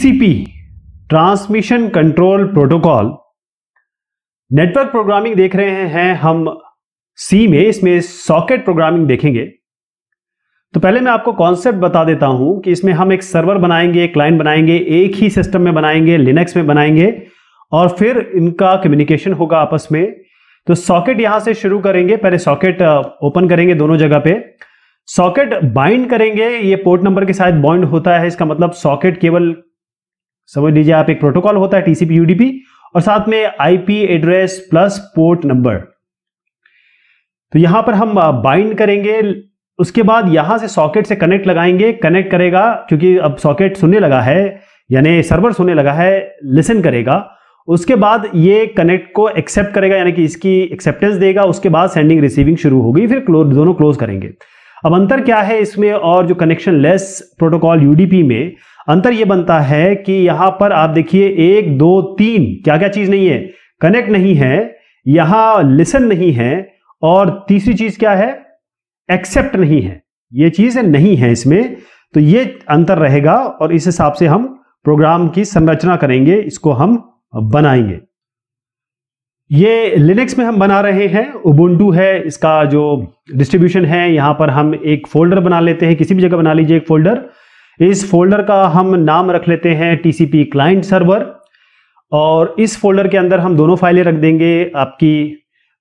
TCP transmission control protocol network programming देख रहे हैं हम सी में इसमें सॉकेट प्रोग्रामिंग देखेंगे तो पहले मैं आपको कॉन्सेप्ट बता देता हूं कि इसमें हम एक सर्वर बनाएंगे क्लाइंट बनाएंगे एक ही सिस्टम में बनाएंगे लिनक्स में बनाएंगे और फिर इनका कम्युनिकेशन होगा आपस में तो सॉकेट यहां से शुरू करेंगे पहले सॉकेट ओपन करेंगे दोनों जगह पे सॉकेट बाइंड करेंगे ये पोर्ट नंबर के साथ बाइंड होता है इसका मतलब सॉकेट केवल समझ लीजिए आप एक प्रोटोकॉल होता है टीसीपी यूडीपी और साथ में IP address plus port number तो यहां पर हम बाइंड करेंगे उसके बाद यहां से सॉकेट से कनेक्ट लगाएंगे कनेक्ट करेगा क्योंकि अब सॉकेट सुनने लगा है यानी सर्वर सुनने लगा है लिसन करेगा उसके बाद ये कनेक्ट को एक्सेप्ट करेगा यानी कि इसकी एक्सेप्टेंस देगा उसके बाद सेंडिंग रिसीविंग शुरू होगी फिर क्लोज दोनों क्लोज करेंगे अब अंतर क्या है इसमें और जो कनेक्शन लेस प्रोटोकॉल यूडीपी में अंतर यह बनता है कि यहां पर आप देखिए एक दो तीन क्या क्या चीज नहीं है कनेक्ट नहीं है यहां लिसन नहीं है और तीसरी चीज क्या है एक्सेप्ट नहीं है ये चीज नहीं है इसमें तो ये अंतर रहेगा और इस हिसाब से हम प्रोग्राम की संरचना करेंगे इसको हम बनाएंगे ये लिनक्स में हम बना रहे हैं उबुंटू है इसका जो डिस्ट्रीब्यूशन है यहां पर हम एक फोल्डर बना लेते हैं किसी भी जगह बना लीजिए एक फोल्डर इस फोल्डर का हम नाम रख लेते हैं टीसीपी क्लाइंट सर्वर और इस फोल्डर के अंदर हम दोनों फाइलें रख देंगे आपकी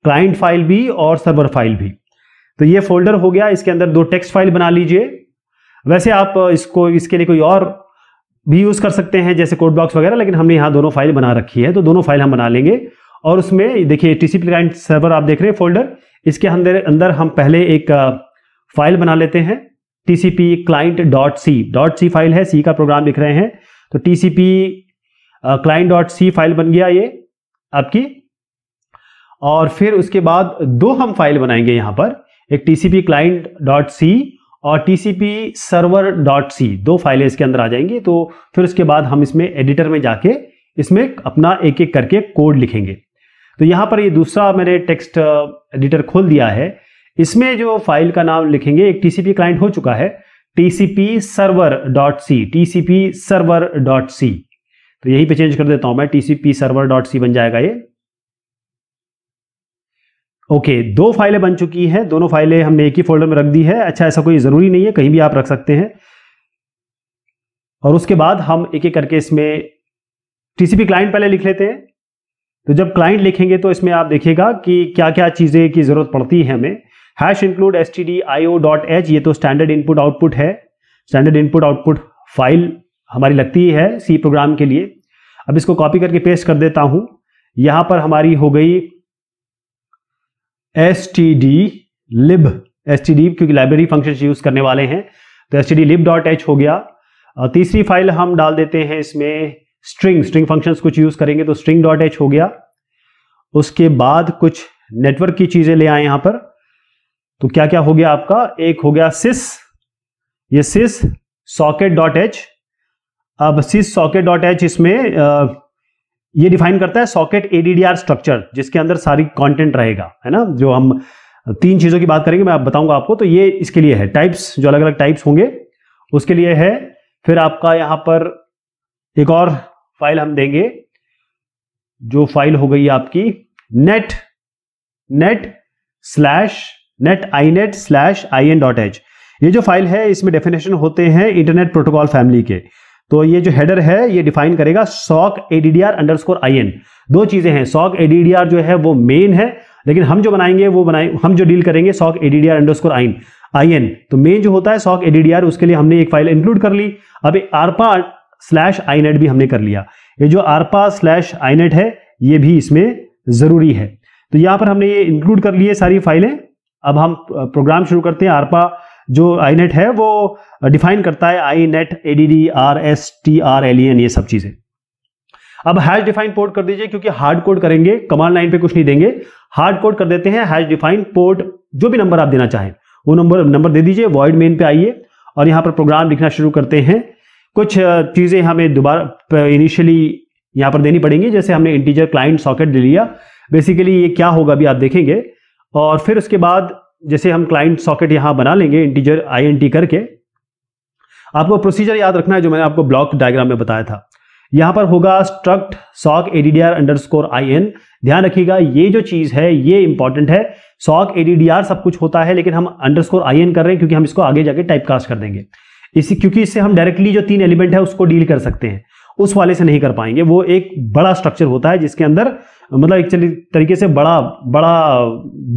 क्लाइंट फाइल भी और सर्वर फाइल भी तो ये फोल्डर हो गया इसके अंदर दो टेक्स्ट फाइल बना लीजिए वैसे आप इसको इसके लिए कोई और भी यूज़ कर सकते हैं जैसे कोड बॉक्स वगैरह लेकिन हमने यहाँ दोनों फाइल बना रखी है तो दोनों फाइल हम बना लेंगे और उसमें देखिए टी सी सर्वर आप देख रहे हैं फोल्डर इसके अंदर अंदर हम पहले एक फाइल बना लेते हैं TCP client dot c dot c file है सी का प्रोग्राम लिख रहे हैं तो TCP client dot c file बन गया ये आपकी और फिर उसके बाद दो हम फाइल बनाएंगे यहां पर एक टीसीपी क्लाइंट डॉट सी और टीसीपी सर्वर डॉट सी दो फाइलें इसके अंदर आ जाएंगी तो फिर उसके बाद हम इसमें एडिटर में जाके इसमें अपना एक एक करके कोड लिखेंगे तो यहां पर ये दूसरा मैंने टेक्स्ट एडिटर खोल दिया है इसमें जो फाइल का नाम लिखेंगे एक टीसीपी क्लाइंट हो चुका है TCP server dot c TCP server dot c तो यही पे चेंज कर देता हूं मैं टीसीपी सर्वर डॉट सी बन जाएगा ये ओके दो फाइलें बन चुकी हैं दोनों फाइलें हमने एक ही फोल्डर में रख दी है अच्छा ऐसा कोई ज़रूरी नहीं है कहीं भी आप रख सकते हैं और उसके बाद हम एक एक करके इसमें टीसीपी क्लाइंट पहले लिख लेते हैं तो जब क्लाइंट लिखेंगे तो इसमें आप देखिएगा कि क्या क्या चीज़ें की ज़रूरत पड़ती है हमें hash include s t d i o dot h ये तो स्टैंडर्ड इनपुट आउटपुट है स्टैंडर्ड इनपुट आउटपुट फाइल हमारी लगती ही है सी प्रोग्राम के लिए अब इसको कॉपी करके पेस्ट कर देता हूं यहां पर हमारी हो गई s t d lib s t d क्योंकि लाइब्रेरी फंक्शन यूज करने वाले हैं तो s t d lib dot h हो गया तीसरी फाइल हम डाल देते हैं इसमें स्ट्रिंग स्ट्रिंग फंक्शन कुछ यूज करेंगे तो स्ट्रिंग डॉट एच हो गया उसके बाद कुछ नेटवर्क की चीजें ले आए यहां पर तो क्या क्या हो गया आपका एक हो गया सिस ये सिस सॉकेट डॉट एच अब सिस सॉकेट डॉट एच इसमें आ, ये डिफाइन करता है सॉकेट एडीडीआर स्ट्रक्चर जिसके अंदर सारी कंटेंट रहेगा है ना जो हम तीन चीज़ों की बात करेंगे मैं आप बताऊंगा आपको तो ये इसके लिए है टाइप्स जो अलग अलग टाइप्स होंगे उसके लिए है फिर आपका यहां पर एक और फाइल हम देंगे जो फाइल हो गई आपकी net net slash net i net slash i n dot h ये जो फाइल है इसमें डेफिनेशन होते हैं इंटरनेट प्रोटोकॉल फैमिली के तो ये जो हेडर है ये डिफाइन करेगा sock ADDR underscore i n दो चीज़ें हैं सॉक एडीडीआर जो है वो मेन है लेकिन हम जो बनाएंगे वो बनाए हम जो डील करेंगे sock ADDR underscore i n i n तो मेन जो होता है सॉक एडीडीआर उसके लिए हमने एक फाइल इंक्लूड कर ली अब आरपा स्लैश आई नेट भी हमने कर लिया ये जो आरपा स्लैश आई नेट है ये भी इसमें ज़रूरी है तो यहां पर हमने ये इंक्लूड कर लिए सारी फाइलें अब हम प्रोग्राम शुरू करते हैं आरपा जो आई नेट e है वो डिफाइन करता है i net A D D r s T r l n ये सब चीज़ें अब हैश डिफाइन पोर्ट कर दीजिए क्योंकि हार्ड कोड करेंगे कमांड लाइन पे कुछ नहीं देंगे हार्ड कोड कर देते हैं हैश डिफाइन पोर्ट जो भी नंबर आप देना चाहें वो नंबर नंबर दे दीजिए वॉइड मेन पे आइए और यहां पर प्रोग्राम लिखना शुरू करते हैं कुछ चीज़ें हमें दोबारा इनिशियली यहां पर देनी पड़ेंगी जैसे हमने इंटीजर क्लाइंट सॉकेट दे लिया बेसिकली ये क्या होगा अभी आप देखेंगे और फिर उसके बाद जैसे हम क्लाइंट सॉकेट यहां बना लेंगे इंटीजर आई करके आपको प्रोसीजर याद रखना है जो मैंने आपको ब्लॉक डायग्राम में बताया था यहां पर होगा struct sock ADDR underscore i n ध्यान रखिएगा ये जो चीज है ये इंपॉर्टेंट है सॉक एडीडीआर सब कुछ होता है लेकिन हम अंडर स्कोर आई एन कर रहे हैं क्योंकि हम इसको आगे जाके टाइप कास्ट कर देंगे इसी क्योंकि इससे हम डायरेक्टली जो तीन एलिमेंट है उसको डील कर सकते हैं उस वाले से नहीं कर पाएंगे वो एक बड़ा स्ट्रक्चर होता है जिसके अंदर मतलब एक्चुअली तरीके से बड़ा बड़ा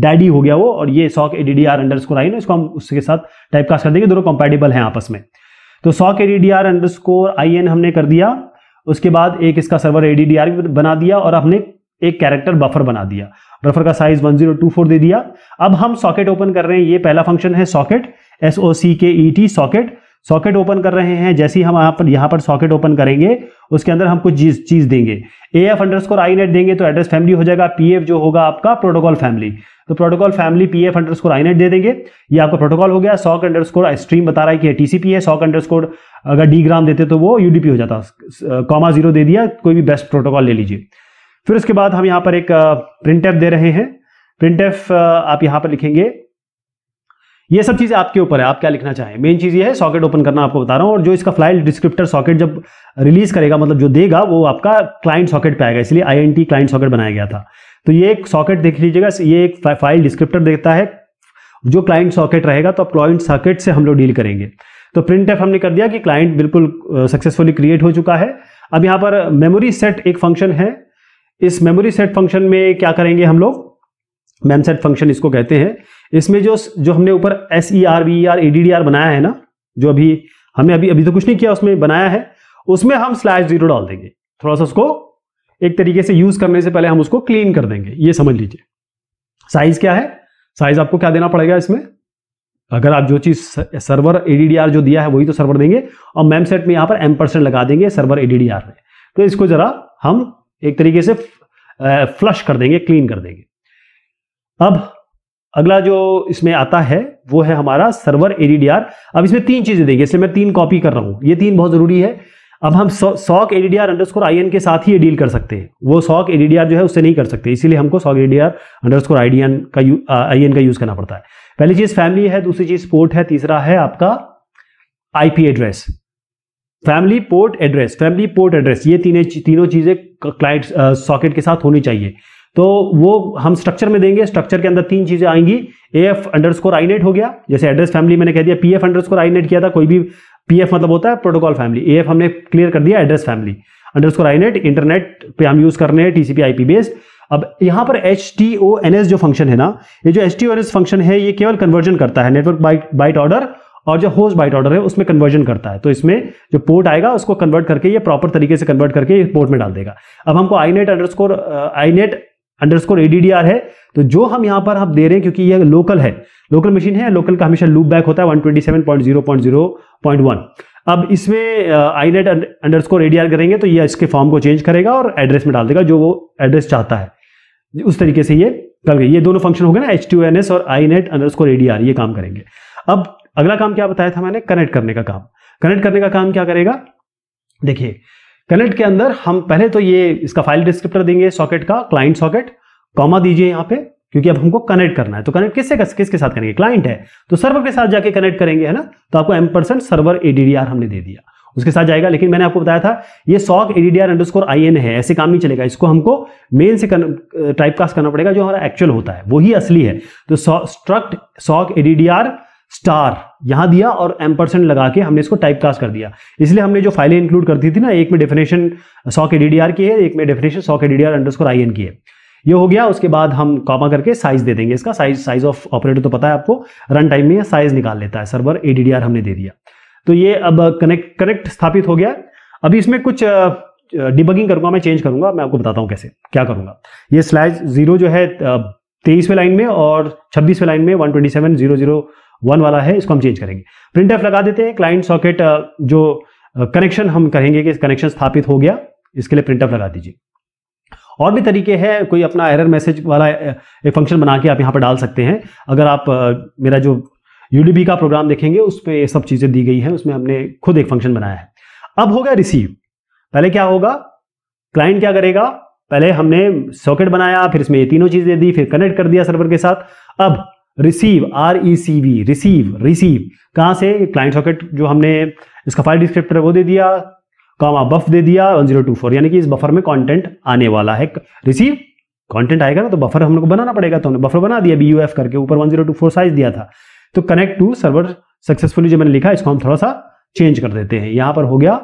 डैडी हो गया वो और ये sock A D D r underscore i ना इसको हम उसके साथ टाइप कास्ट कर देंगे दोनों कंपेटेबल हैं आपस में तो sock A D D r underscore i n हमने कर दिया उसके बाद एक इसका server a D D r बना दिया और हमने एक कैरेक्टर बफर बना दिया बफर का साइज 1024 दे दिया अब हम सॉकेट ओपन कर रहे हैं ये पहला फंक्शन है socket S o c k e t socket socket open कर रहे हैं जैसे ही हम यहाँ पर यहाँ पर सॉकेट ओपन करेंगे उसके अंदर हम कुछ चीज चीज देंगे a F underscore I net देंगे तो एड्रेस फैमिली हो जाएगा पी एफ जो होगा आपका प्रोटोकॉल फैमिली तो protocol family p F underscore आई नेट दे देंगे ये आपका प्रोटोकॉल हो गया सॉक अंडर स्कोर स्ट्रीम बता रहा है कि टी सी पी है सॉक अंडर स्कोर अगर डी ग्राम देते तो वो यूडीपी हो जाता कॉमा जीरो दे दिया कोई भी बेस्ट प्रोटोकॉल ले लीजिए फिर उसके बाद हम यहाँ पर एक प्रिंट दे रहे हैं प्रिंट आप यहाँ पर लिखेंगे ये सब चीज़ें आपके ऊपर है आप क्या लिखना चाहें मेन चीज़ ये है सॉकेट ओपन करना आपको बता रहा हूँ और जो इसका फ्लाइट डिस्क्रिप्टर सॉकेट जब रिलीज़ करेगा मतलब जो देगा वो आपका क्लाइंट सॉकेट पे आएगा इसलिए आई क्लाइंट सॉकेट बनाया गया था तो ये एक सॉकेट देख लीजिएगा ये एक फाइल डिस्क्रिप्टर देखता है जो क्लाइंट सॉकेट रहेगा तो आप क्लाइंट सॉकेट से हम लोग डील करेंगे तो प्रिंट हमने कर दिया कि क्लाइंट बिल्कुल सक्सेसफुली क्रिएट हो चुका है अब यहाँ पर मेमोरी सेट एक फंक्शन है इस मेमोरी सेट फंक्शन में क्या करेंगे हम लोग मैमसेट फंक्शन इसको कहते हैं इसमें जो जो हमने ऊपर S E R V R E D D R बनाया है ना जो अभी हमने अभी अभी तो कुछ नहीं किया उसमें बनाया है उसमें हम स्लैश जीरो डाल देंगे थोड़ा सा उसको एक तरीके से यूज करने से पहले हम उसको क्लीन कर देंगे ये समझ लीजिए साइज क्या है साइज आपको क्या देना पड़ेगा इसमें अगर आप जो चीज सर्वर एडीडीआर जो दिया है वही तो सर्वर देंगे और मैम सेट में यहां पर एम परसेंट लगा देंगे सर्वर एडीडीआर में तो इसको जरा हम एक तरीके से फ्लश कर देंगे क्लीन कर देंगे अब अगला जो इसमें आता है वो है हमारा सर्वर एडीडीआर अब इसमें तीन चीजें देखिए इसलिए मैं तीन कॉपी कर रहा हूं ये तीन बहुत जरूरी है अब हम सॉक एडीडीआर अंडरस्कोर आईएन के साथ ही ये डील कर सकते हैं वो सॉक एडीडीआर जो है उससे नहीं कर सकते इसीलिए हमको सॉक एडीडीआर अंडरस्कोर आईडीएन का आई आईएन का यूज करना पड़ता है पहली चीज फैमिली है दूसरी चीज पोर्ट है तीसरा है आपका IP address family port address family port address ये तीनों तीनों चीजें क्लाइंट सॉकेट के साथ होनी चाहिए तो वो हम स्ट्रक्चर में देंगे स्ट्रक्चर के अंदर तीन चीज़ें आएंगी A F underscore I net हो गया जैसे एड्रेस फैमिली मैंने कह दिया पी एफ अंडर स्कोर आई नेट किया था कोई भी पी एफ मतलब होता है प्रोटोकॉल फैमिली ए एफ हमने क्लियर कर दिया एड्रेस फैमिली अंडर स्कोर आई नेट इंटरनेट पे हम यूज़ कर रहे हैं टीसीपी आईपी बेस्ड अब यहां पर H T O N S जो फंक्शन है ना ये जो H T O N S function है ये केवल कन्वर्जन करता है नेटवर्क बाइट बाइट ऑर्डर और जो होस्ट बाइट ऑर्डर है उसमें कन्वर्जन करता है तो इसमें जो पोर्ट आएगा उसको कन्वर्ट करके ये प्रॉपर तरीके से कन्वर्ट करके ये पोर्ट में डाल देगा अब हमको I net underscore I net underscore ADDR है तो जो हम यहां पर हम दे रहे हैं क्योंकि ये लोकल है लोकल मशीन है लोकल का हमेशा लूप बैक होता है 127.0.0.1 अब इसमें आई नेट अंडर एडीआर करेंगे तो ये इसके फॉर्म को चेंज करेगा और एड्रेस में डाल देगा जो वो एड्रेस चाहता है उस तरीके से ये कर गए ये दोनों फंक्शन हो गए ना एच टू एन एस और आई नेट अंडर एडीआर ये काम करेंगे अब अगला काम क्या बताया था मैंने कनेक्ट करने का काम कनेक्ट करने का काम क्या करेगा देखिए कनेक्ट के अंदर हम पहले तो ये इसका फाइल डिस्क्रिप्टर देंगे सॉकेट का क्लाइंट सॉकेट कॉमा दीजिए यहाँ पे क्योंकि अब हमको कनेक्ट करना है तो कनेक्ट किससे किसके साथ करेंगे क्लाइंट है तो सर्वर के साथ जाके कनेक्ट करेंगे है ना तो आपको एम परसेंट सर्वर एडीडीआर हमने दे दिया उसके साथ जाएगा लेकिन मैंने आपको बताया था ये sock ADDR underscore I N है ऐसे काम नहीं चलेगा इसको हमको मेन से टाइप कास्ट करना पड़ेगा जो हमारा एक्चुअल होता है वही असली है तो स्ट्रक्ट सॉक एडीडीआर स्टार यहां दिया और एम परसेंट लगा के हमने इसको टाइप कास्ट कर दिया इसलिए हमने जो फाइलें इंक्लूड कर दी थी ना एक में डेफिनेशन सौ के डी की है एक में डेफिनेशन सौ के डी डी आई की है ये हो गया उसके बाद हम कॉमा करके साइज दे देंगे इसका साइज साइज ऑफ ऑपरेटर तो पता है आपको रन टाइम में साइज निकाल लेता है सर्वर ए हमने दे दिया तो ये अब कनेक्ट कनेक्ट स्थापित हो गया अभी इसमें कुछ डिबगिंग करूंगा मैं चेंज करूंगा मैं आपको बताता हूं कैसे क्या करूंगा ये स्लैश जीरो जो है तेईसवें लाइन में और छब्बीसवें लाइन में one twenty seven zero zero one वाला है इसको हम चेंज करेंगे प्रिंट लगा देते हैं क्लाइंट सॉकेट जो कनेक्शन हम कहेंगे कि कनेक्शन स्थापित हो गया इसके लिए प्रिंट लगा दीजिए और भी तरीके हैं कोई अपना एरर मैसेज वाला एक फंक्शन बना के आप यहाँ पर डाल सकते हैं अगर आप मेरा जो यूडीबी का प्रोग्राम देखेंगे उस पर सब चीज़ें दी गई हैं उसमें हमने खुद एक फंक्शन बनाया है अब होगा रिसीव पहले क्या होगा क्लाइंट क्या करेगा पहले हमने सॉकेट बनाया फिर इसमें ये तीनों चीज़ें दी फिर कनेक्ट कर दिया सर्वर के साथ अब receive R E C V receive receive कहाँ से क्लाइंट सॉकेट जो हमने इसका फाइल डिस्क्रिप्टर वो दे दिया कॉमा बफ दे दिया 1024 यानी कि इस बफर में कंटेंट आने वाला है रिसीव कंटेंट आएगा ना तो बफर हम लोग को बनाना पड़ेगा तो हमने बफर बना दिया बी करके ऊपर 1024 साइज दिया था तो कनेक्ट टू सर्वर सक्सेसफुली जो मैंने लिखा इसको हम थोड़ा सा चेंज कर देते हैं यहाँ पर हो गया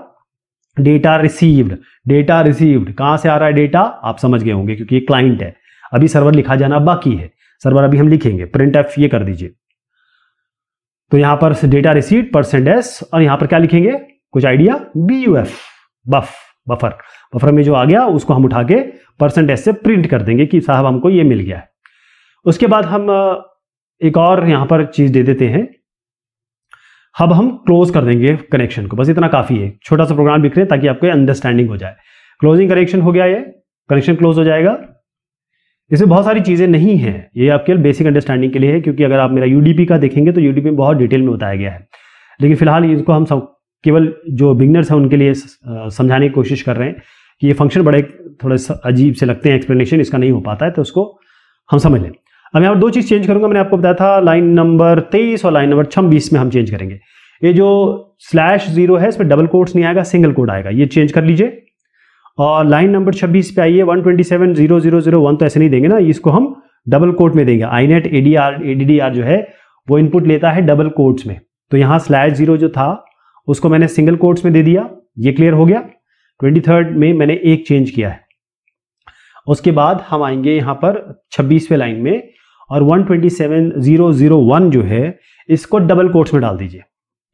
डेटा रिसीव्ड डेटा रिसीव्ड कहाँ से आ रहा है डेटा आप समझ गए होंगे क्योंकि ये क्लाइंट है अभी सर्वर लिखा जाना बाकी है सर बार अभी हम लिखेंगे प्रिंट एफ ये कर दीजिए तो यहां पर डेटा रिसीट परसेंट एस और यहां पर क्या लिखेंगे कुछ idea B U F buff buffer buffer में जो आ गया उसको हम उठा के परसेंट एस से प्रिंट कर देंगे कि साहब हमको ये मिल गया है उसके बाद हम एक और यहां पर चीज दे देते हैं अब हम क्लोज कर देंगे कनेक्शन को बस इतना काफी है छोटा सा प्रोग्राम लिख रहे हैं ताकि आपको अंडरस्टैंडिंग हो जाए क्लोजिंग कनेक्शन हो गया ये कनेक्शन क्लोज हो जाएगा इसमें बहुत सारी चीज़ें नहीं हैं ये आपके बेसिक अंडरस्टैंडिंग के लिए है क्योंकि अगर आप मेरा यूडीपी का देखेंगे तो यूडीपी में बहुत डिटेल में बताया गया है लेकिन फिलहाल इसको हम सब केवल जो बिगनर्स हैं उनके लिए समझाने की कोशिश कर रहे हैं कि ये फंक्शन बड़े थोड़े अजीब से लगते हैं एक्सप्लेनेशन इसका नहीं हो पाता है तो उसको हम समझ लें अब यहाँ पर दो चीज़ चेंज करूँगा मैंने आपको बताया था लाइन नंबर तेईस और लाइन नंबर छब्बीस में हम चेंज करेंगे ये जो स्लैश जीरो है इसमें डबल कोड्स नहीं आएगा सिंगल कोड आएगा ये चेंज कर लीजिए और लाइन नंबर 26 पे आइए वन तो ऐसे नहीं देंगे ना इसको हम डबल कोट में देंगे I net A D R A D D R जो है वो इनपुट लेता है डबल कोट्स में तो यहाँ स्लैश जीरो जो था उसको मैंने सिंगल कोट्स में दे दिया ये क्लियर हो गया ट्वेंटी थर्ड में मैंने एक चेंज किया है उसके बाद हम आएंगे यहाँ पर छब्बीसवें लाइन में और 127.0.0.1 जो है इसको डबल कोट्स में डाल दीजिए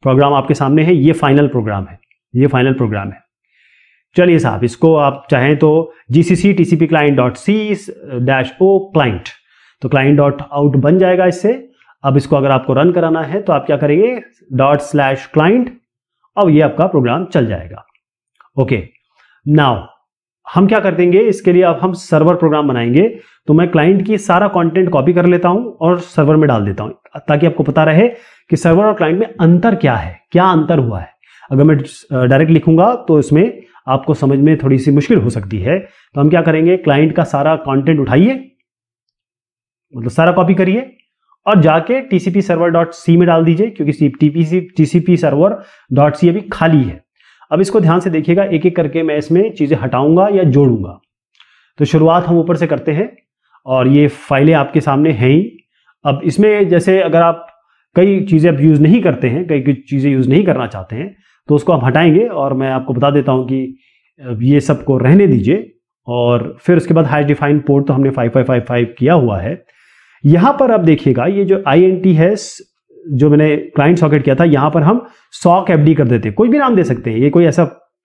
प्रोग्राम आपके सामने है ये फाइनल प्रोग्राम है ये फाइनल प्रोग्राम है चलिए साहब इसको आप चाहें तो G C C T C P client dot C dash O client तो क्लाइंट डॉट आउट बन जाएगा इससे अब इसको अगर आपको रन कराना है तो आप क्या करेंगे डॉट स्लैश क्लाइंट अब ये आपका प्रोग्राम चल जाएगा ओके नाउ हम क्या कर देंगे इसके लिए अब हम सर्वर प्रोग्राम बनाएंगे तो मैं क्लाइंट की सारा कंटेंट कॉपी कर लेता हूं और सर्वर में डाल देता हूं ताकि आपको पता रहे कि सर्वर और क्लाइंट में अंतर क्या है क्या अंतर हुआ है अगर मैं डायरेक्ट लिखूंगा तो इसमें आपको समझ में थोड़ी सी मुश्किल हो सकती है तो हम क्या करेंगे क्लाइंट का सारा कंटेंट उठाइए मतलब सारा कॉपी करिए और जाके टीसीपी सर्वर डॉट सी में डाल दीजिए क्योंकि C TCP server dot C अभी खाली है अब इसको ध्यान से देखिएगा एक एक करके मैं इसमें चीज़ें हटाऊंगा या जोड़ूंगा तो शुरुआत हम ऊपर से करते हैं और ये फाइलें आपके सामने हैं ही अब इसमें जैसे अगर आप कई चीज़ें अब यूज़ नहीं करते हैं कई कई चीज़ें यूज़ नहीं करना चाहते हैं तो उसको आप हटाएंगे और मैं आपको बता देता हूँ कि ये सब को रहने दीजिए और फिर उसके बाद हाई डिफाइन पोर्ट तो हमने 5555 किया हुआ है यहाँ पर आप देखिएगा ये जो आई है जो मैंने क्लाइंट सॉकेट किया था यहाँ पर हम सॉक एफ कर देते हैं कोई भी नाम दे सकते हैं ये कोई ऐसा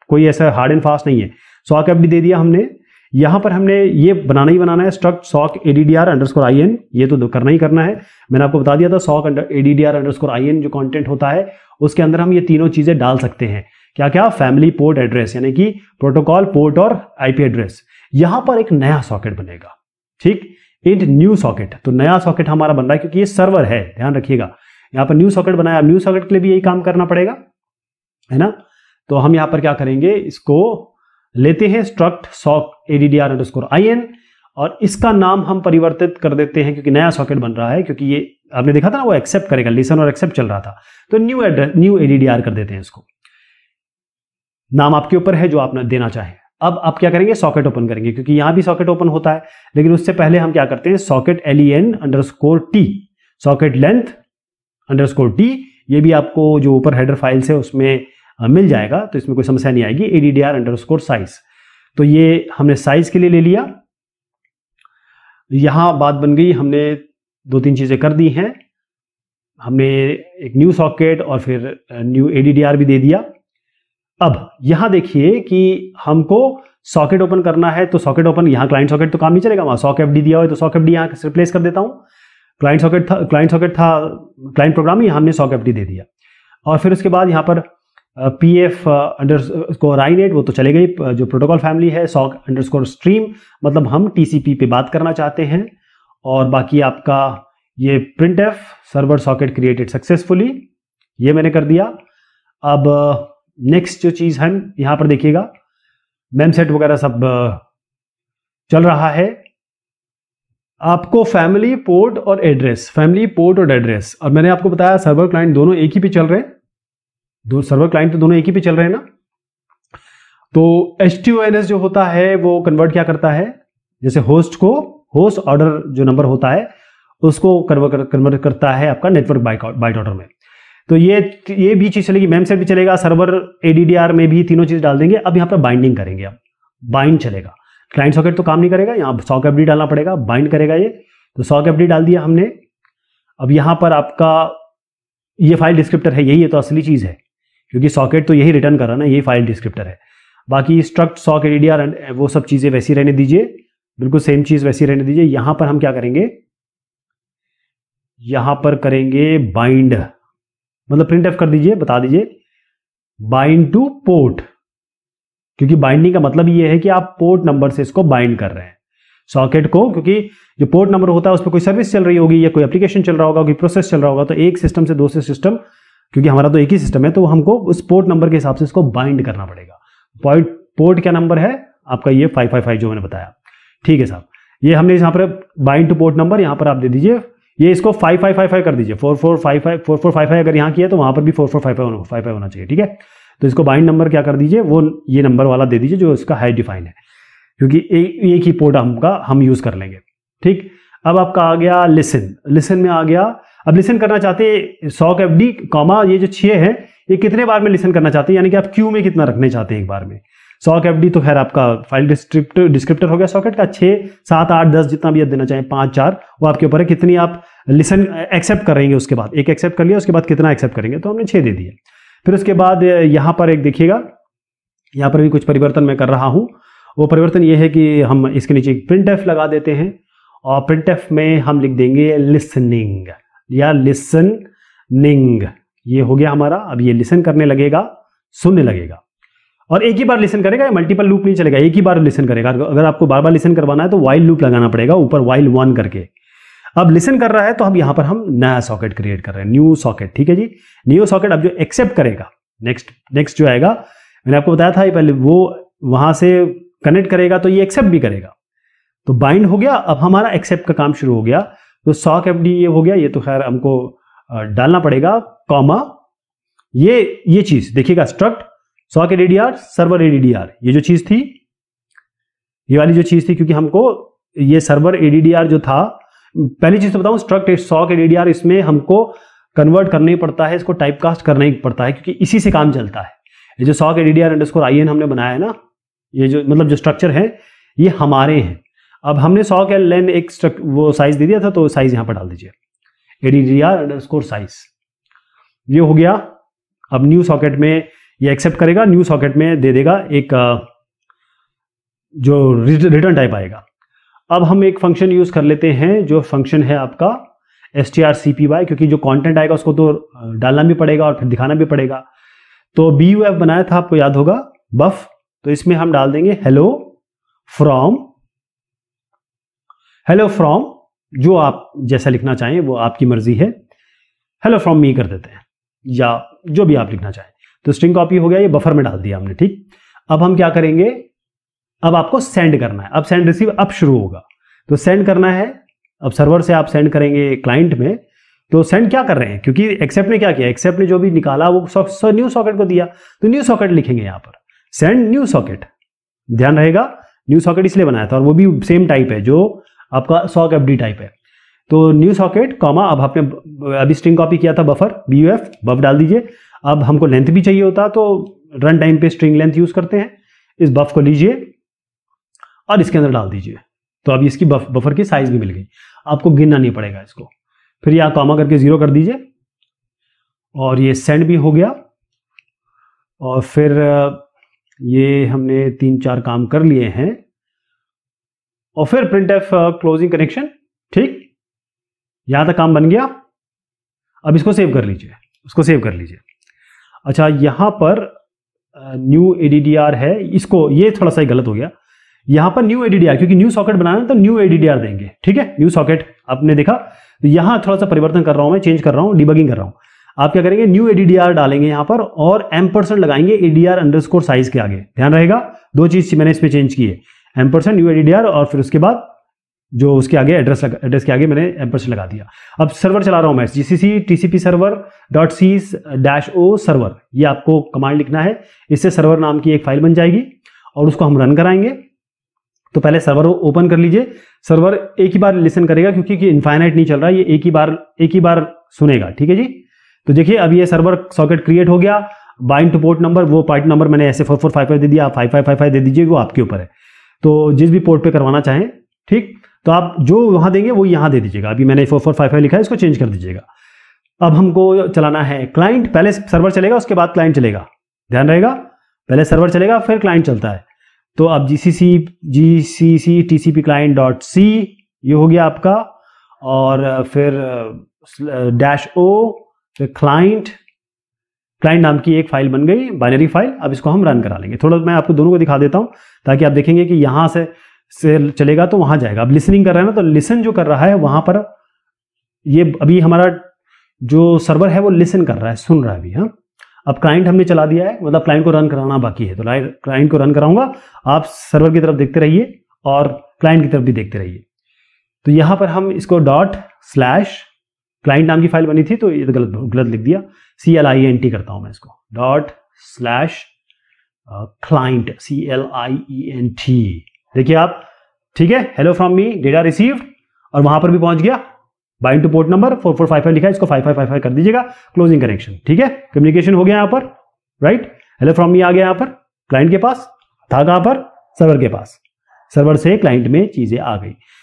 कोई ऐसा हार्ड एंड फास्ट नहीं है सॉक एफ दे दिया हमने यहाँ पर हमने ये बनाना ही बनाना है struct sock A D D R I N ये तो करना ही करना है मैंने आपको बता दिया था sock A D D R I N जो कॉन्टेंट होता है उसके अंदर हम ये तीनों चीज़ें डाल सकते हैं क्या क्या फैमिली पोर्ट एड्रेस यानी कि प्रोटोकॉल पोर्ट और आईपी एड्रेस यहां पर एक नया सॉकेट बनेगा ठीक इंट न्यू सॉकेट तो नया सॉकेट हमारा बन रहा है क्योंकि ये सर्वर है ध्यान रखिएगा यहाँ पर न्यू सॉकेट बनाया न्यू सॉकेट के लिए भी यही काम करना पड़ेगा है ना तो हम यहां पर क्या करेंगे इसको लेते हैं struct sock ADDR I N और इसका नाम हम परिवर्तित कर देते हैं क्योंकि नया सॉकेट बन रहा है क्योंकि ये आपने देखा था ना वो एक्सेप्ट करेगा लिसन और एक्सेप्ट चल रहा था तो न्यू एड्रेस न्यू एडीडीआर कर देते हैं इसको नाम आपके ऊपर है जो आप देना चाहें अब आप क्या करेंगे सॉकेट ओपन करेंगे क्योंकि यहां भी सॉकेट ओपन होता है लेकिन उससे पहले हम क्या करते हैं socket L E N underscore T socket length underscore T ये भी आपको जो ऊपर हेडर फाइल्स है उसमें मिल जाएगा तो इसमें कोई समस्या नहीं आएगी एडीडीआर अंडर स्कोर साइज तो ये हमने साइज के लिए ले लिया यहां बात बन गई हमने दो तीन चीज़ें कर दी हैं हमने एक न्यू सॉकेट और फिर न्यू ए भी दे दिया अब यहाँ देखिए कि हमको सॉकेट ओपन करना है तो सॉकेट ओपन यहाँ क्लाइंट सॉकेट तो काम नहीं चलेगा वहाँ सॉक एफ दिया हुआ तो सॉक एफ डी यहाँ रिप्लेस कर देता हूँ क्लाइंट सॉकेट था क्लाइंट सॉकेट था क्लाइंट प्रोग्राम ही हमने सॉक एफ दे दिया और फिर उसके बाद यहाँ पर पी एफ अंडर स्कोर आई नेट वो तो चले गई जो प्रोटोकॉल फैमिली है सॉक अंडर स्कोर स्ट्रीम मतलब हम टी सी पी पे बात करना चाहते हैं और बाकी आपका ये print F server socket created successfully ये मैंने कर दिया अब नेक्स्ट जो चीज़ है यहाँ पर देखिएगा मेम सेट वगैरह सब चल रहा है आपको फैमिली पोर्ट और एड्रेस फैमिली पोर्ट और एड्रेस और मैंने आपको बताया सर्वर क्लाइंट दोनों एक ही पे चल रहे हैं दो सर्वर क्लाइंट तो दोनों एक ही पे चल रहे हैं ना तो एच जो होता है वो कन्वर्ट क्या करता है जैसे होस्ट को होस्ट ऑर्डर जो नंबर होता है उसको कन्वर्ट करता है आपका नेटवर्क बाइट ऑर्डर में तो ये ये भी चीज़ चलेगी मैम सेट भी चलेगा सर्वर एडीडीआर में भी तीनों चीज़ डाल देंगे अब यहाँ पर बाइंडिंग करेंगे आप बाइंड चलेगा क्लाइंट सॉकेट तो काम नहीं करेगा यहाँ सॉक एफ डालना पड़ेगा बाइंड करेगा ये तो सॉक एफ डाल दिया हमने अब यहाँ पर आपका ये फाइल डिस्क्रिप्टर है यही है तो असली चीज़ है क्योंकि सॉकेट तो यही रिटर्न कर रहा है ना यही फाइल डिस्क्रिप्टर है बाकी स्ट्रक्ट सॉक एडीडीआर वो सब चीज़ें वैसी रहने दीजिए बिल्कुल सेम चीज वैसी रहने दीजिए यहां पर हम क्या करेंगे यहां पर करेंगे बाइंड मतलब प्रिंट एफ कर दीजिए बता दीजिए बाइंड टू पोर्ट क्योंकि बाइंडिंग का मतलब यह है कि आप पोर्ट नंबर से इसको बाइंड कर रहे हैं सॉकेट को क्योंकि जो पोर्ट नंबर होता है उस पर कोई सर्विस चल रही होगी या कोई एप्लीकेशन चल रहा होगा कोई प्रोसेस चल रहा होगा तो एक सिस्टम से दूसरे सिस्टम क्योंकि हमारा तो एक ही सिस्टम है तो हमको उस पोर्ट नंबर के हिसाब से इसको बाइंड करना पड़ेगा पॉइंट पोर्ट क्या नंबर है आपका ये फाइव फाइव फाइव जो मैंने बताया ठीक है साहब ये हमने यहाँ पर बाइंड टू पोर्ट नंबर यहाँ पर आप दे दीजिए ये इसको फाइव फाइव फाइव फाइव कर दीजिए four four five five four four five five अगर यहाँ किया तो वहाँ पर भी four four five five five five होना चाहिए ठीक है तो इसको बाइंड नंबर क्या कर दीजिए वो ये नंबर वाला दे दीजिए जो इसका हाई डिफाइन है क्योंकि एक ही पोर्ट हमका हम यूज़ कर लेंगे ठीक अब आपका आ गया लिसन लिसन में आ गया अब लिसन करना चाहते सौ एफ डी कॉमा ये जो छः है ये कितने बार में लिसन करना चाहते हैं यानी कि आप क्यू में कितना रखने चाहते हैं एक बार में सॉक एफ तो खैर आपका फाइल डिस्क्रिप्टर डिस्क्रिप्टर हो गया सॉकेट का छः सात आठ दस जितना भी आप देना चाहें पाँच चार वो आपके ऊपर है कितनी आप लिसन एक्सेप्ट करेंगे उसके बाद एक एक्सेप्ट कर लिया उसके बाद कितना एक्सेप्ट करेंगे तो हमने छः दे दिया फिर उसके बाद यहाँ पर एक देखिएगा यहाँ पर भी कुछ परिवर्तन मैं कर रहा हूँ वो परिवर्तन ये है कि हम इसके नीचे प्रिंट एफ लगा देते हैं और प्रिंट एफ में हम लिख देंगे लिसनिंग या लिसनिंग ये हो गया हमारा अब ये लिसन करने लगेगा सुनने लगेगा और एक ही बार लिसन करेगा मल्टीपल लूप नहीं चलेगा एक ही बार लिसन करेगा अगर आपको बार बार लिसन करवाना है तो वाइल लूप लगाना पड़ेगा ऊपर वाइल वन करके अब लिसन कर रहा है तो हम यहां पर हम नया सॉकेट क्रिएट कर रहे हैं न्यू सॉकेट ठीक है जी न्यू सॉकेट अब जो एक्सेप्ट करेगा नेक्स्ट नेक्स्ट जो आएगा मैंने आपको बताया था पहले वो वहां से कनेक्ट करेगा तो ये एक्सेप्ट भी करेगा तो बाइंड हो गया अब हमारा एक्सेप्ट का काम शुरू हो गया तो सॉक एफ ये हो गया ये तो खैर हमको डालना पड़ेगा कॉमा ये ये चीज देखिएगा struct socket ADR server ADDR ये जो चीज थी ये वाली जो चीज थी क्योंकि हमको ये सर्वर एडीडीआर जो था पहली चीज तो बताऊं स्ट्रक्ट सॉक एडीडीआर इसमें हमको कन्वर्ट करना ही पड़ता है इसको टाइपकास्ट करना ही पड़ता है क्योंकि इसी से काम चलता है ये जो सॉक एडीडीआर अंडरस्कोर आई हमने बनाया है ना ये जो मतलब जो स्ट्रक्चर है ये हमारे हैं अब हमने सौ के लेन एक वो साइज दे दिया था तो साइज यहां पर डाल दीजिए एडीडीआर स्कोर साइज ये हो गया अब न्यू सॉकेट में ये एक्सेप्ट करेगा न्यू सॉकेट में दे देगा एक जो रिटर्न टाइप आएगा अब हम एक फंक्शन यूज़ कर लेते हैं जो फंक्शन है आपका S T R C P Y क्योंकि जो कंटेंट आएगा उसको तो डालना भी पड़ेगा और फिर दिखाना भी पड़ेगा तो बी यू एफ बनाया था आपको याद होगा बफ तो इसमें हम डाल देंगे हेलो फ्रॉम हेलो फ्रॉम जो आप जैसा लिखना चाहें वो आपकी मर्जी है हेलो फ्रॉम मी कर देते हैं या जो भी आप लिखना चाहें तो स्ट्रिंग कॉपी हो गया ये बफर में डाल दिया हमने ठीक अब हम क्या करेंगे अब आपको सेंड करना है अब सेंड रिसीव अब शुरू होगा तो सेंड करना है अब सर्वर से आप सेंड करेंगे क्लाइंट में तो सेंड क्या कर रहे हैं क्योंकि एक्सेप्ट ने क्या किया एक्सेप्ट ने जो भी निकाला वो न्यू सॉकेट को दिया तो न्यू सॉकेट लिखेंगे यहां पर सेंड न्यू सॉकेट ध्यान रहेगा न्यू सॉकेट इसलिए बनाया था और वो भी सेम टाइप है जो आपका सॉक एफ टाइप है तो न्यू सॉकेट कॉमा अब आपने अभी स्ट्रिंग कॉपी किया था buffer B U F buff डाल दीजिए अब हमको लेंथ भी चाहिए होता तो रन टाइम पे स्ट्रिंग लेंथ यूज करते हैं इस बफ को लीजिए और इसके अंदर डाल दीजिए तो अब इसकी बफ बफर की साइज भी मिल गई आपको गिनना नहीं पड़ेगा इसको फिर यहाँ कॉमा करके जीरो कर दीजिए और ये सेंड भी हो गया और फिर ये हमने तीन चार काम कर लिए हैं और फिर प्रिंट एफ क्लोजिंग कनेक्शन ठीक यहां तक काम बन गया अब इसको सेव कर लीजिए उसको सेव कर लीजिए अच्छा यहां पर न्यू एडीडीआर है इसको ये थोड़ा सा ही गलत हो गया यहां पर न्यू एडीडीआर क्योंकि न्यू सॉकेट बनाना तो न्यू एडीडीआर देंगे ठीक है न्यू सॉकेट आपने देखा तो यहां थोड़ा सा परिवर्तन कर रहा हूं मैं चेंज कर रहा हूँ डिबगिंग कर रहा हूं आप क्या करेंगे न्यू एडीडीआर डालेंगे यहां पर और एम परसेंट लगाएंगे एडीआर अंडरस्कोर साइज के आगे ध्यान रहेगा दो चीज मैंने इसमें चेंज की है एम परसेंट न्यू एडीडीआर और फिर उसके बाद जो उसके आगे एड्रेस एड्रेस के आगे मैंने एम्परसेंट लगा दिया अब सर्वर चला रहा हूं मैं G C C T C P server dot C dash O server ये आपको कमांड लिखना है इससे सर्वर नाम की एक फाइल बन जाएगी और उसको हम रन कराएंगे तो पहले सर्वर ओपन कर लीजिए सर्वर एक ही बार लिसन करेगा क्योंकि कि इन्फाइनाइट नहीं चल रहा ये एक ही बार एक ही बार सुनेगा ठीक है जी तो देखिए अब ये सर्वर सॉकेट क्रिएट हो गया बाइंड टू पोर्ट नंबर वो पार्ट नंबर मैंने ऐसे फोर फोर फाइव फाइव दे दिया फाइव फाइव फाइव फाइव दे दीजिए वो आपके ऊपर है तो जिस भी पोर्ट पे करवाना चाहें ठीक तो आप जो वहाँ देंगे वो यहाँ दे दीजिएगा अभी मैंने फोर फोर फाइव फाइव लिखा है इसको चेंज कर दीजिएगा अब हमको चलाना है क्लाइंट पहले सर्वर चलेगा उसके बाद क्लाइंट चलेगा ध्यान रहेगा पहले सर्वर चलेगा फिर क्लाइंट चलता है तो अब G C C G C C T C P client dot C ये हो गया आपका और फिर डैश ओ फिर क्लाइंट क्लाइंट नाम की एक फाइल बन गई बाइनरी फाइल अब इसको हम रन करा लेंगे थोड़ा मैं आपको दोनों को दिखा देता हूँ ताकि आप देखेंगे कि यहाँ से से चलेगा तो वहां जाएगा अब लिसनिंग कर रहा है ना तो लिसन जो कर रहा है वहां पर ये अभी हमारा जो सर्वर है वो लिसन कर रहा है सुन रहा है अभी हाँ अब क्लाइंट हमने चला दिया है मतलब क्लाइंट को रन कराना बाकी है तो क्लाइंट को रन कराऊंगा आप सर्वर की तरफ देखते रहिए और क्लाइंट की तरफ भी देखते रहिए तो यहां पर हम इसको डॉट स्लैश क्लाइंट नाम की फाइल बनी थी तो ये तो गलत गलत लिख दिया C L I N T करता हूं मैं इसको dot slash client C L I N T देखिए आप ठीक है hello from me data received और वहां पर भी पहुंच गया bind to port number four four five five लिखा है इसको फाइव फाइव फाइव फाइव कर दीजिएगा क्लोजिंग कनेक्शन ठीक है कम्युनिकेशन हो गया यहां पर राइट हेलो फ्रॉम मी आ गया यहां पर क्लाइंट के पास था कहां पर सर्वर के पास सर्वर से क्लाइंट में चीजें आ गई